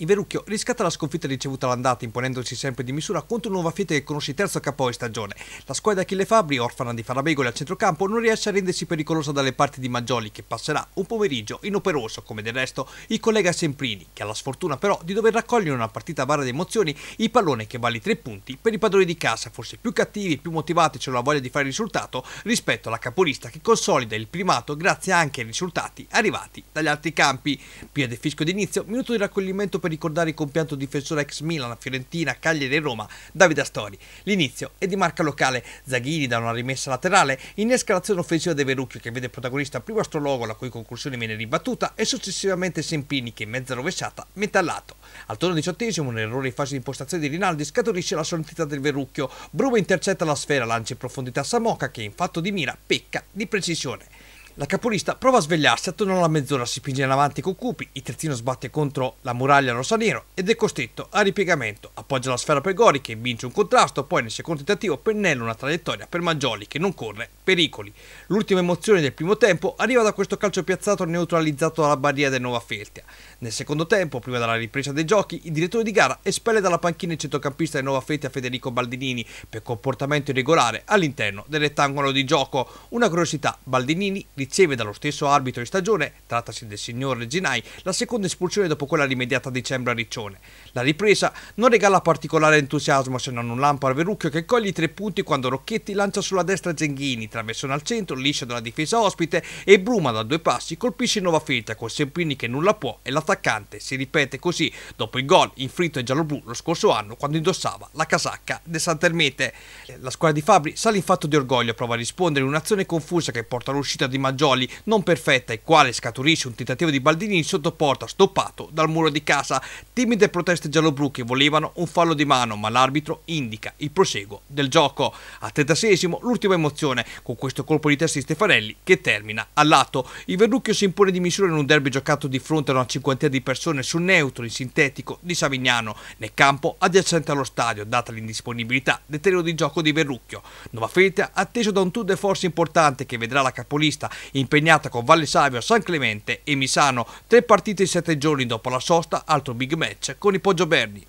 In Verucchio riscatta la sconfitta ricevuta all'andata imponendosi sempre di misura contro un nuovo Fiete che conosce il terzo capo di stagione. La squadra Achille Fabri, orfana di Farabegoli al centrocampo, non riesce a rendersi pericolosa dalle parti di Maggioli che passerà un pomeriggio inoperoso come del resto il collega Semprini che ha la sfortuna però di dover raccogliere una partita a barra di emozioni il pallone che vale i tre punti per i padroni di casa forse più cattivi, più motivati e c'è la voglia di fare il risultato rispetto alla capolista che consolida il primato grazie anche ai risultati arrivati dagli altri campi. Pia del fisco d'inizio, minuto di raccoglimento per per ricordare il compianto difensore ex Milan, Fiorentina, Cagliari e Roma, Davide Astori. L'inizio è di marca locale, Zaghini da una rimessa laterale, innesca l'azione offensiva De Verrucchio che vede protagonista primo Astrologo la cui conclusione viene ribattuta e successivamente Sempini che mezza rovesciata mette al lato. Al turno diciottesimo un errore in fase di impostazione di Rinaldi scaturisce la sortita del Verrucchio, Bruno intercetta la sfera, lancia in profondità Samoca che in fatto di mira pecca di precisione. La capolista prova a svegliarsi attorno alla mezz'ora, si pinge in avanti con cupi, il terzino sbatte contro la muraglia rosa-nero ed è costretto a ripiegamento. Appoggia la sfera per Gori che vince un contrasto, poi nel secondo tentativo pennella una traiettoria per Maggioli che non corre pericoli. L'ultima emozione del primo tempo arriva da questo calcio piazzato neutralizzato dalla barriera del Nova Feltia. Nel secondo tempo, prima della ripresa dei giochi, il direttore di gara espelle dalla panchina il centrocampista del Nova Feltia Federico Baldinini per comportamento irregolare all'interno del rettangolo di gioco. Una curiosità, Baldinini riceve dallo stesso arbitro di stagione, trattasi del signor Reginai, la seconda espulsione dopo quella rimediata a dicembre a Riccione. La ripresa non regala particolare entusiasmo se non un lampo al Verrucchio che coglie i tre punti quando Rocchetti lancia sulla destra Zenghini, traversone al centro, liscia dalla difesa ospite e Bruma da due passi colpisce in nuova fetta con Sempini che nulla può e l'attaccante si ripete così dopo il gol inflitto ai gialloblu lo scorso anno quando indossava la casacca de Sant'Ermete. La squadra di Fabri sale in fatto di orgoglio, prova a rispondere in un'azione confusa che porta all'uscita di Mazzini Maggioli, non perfetta e quale scaturisce un tentativo di Baldini sottoporta stoppato dal muro di casa. Timide proteste gialloblu che volevano un fallo di mano, ma l'arbitro indica il proseguo del gioco. A 36 l'ultima emozione, con questo colpo di testa di Stefanelli che termina a lato. Il Verrucchio si impone di misura in un derby giocato di fronte a una cinquantina di persone sul neutro in sintetico di Savignano, nel campo adiacente allo stadio, data l'indisponibilità del terreno di gioco di Verrucchio. Nova Felta atteso da un tour de force importante che vedrà la capolista impegnata con Valle Savio, San Clemente e Misano. Tre partite in sette giorni dopo la sosta, altro big match con i Poggioberni.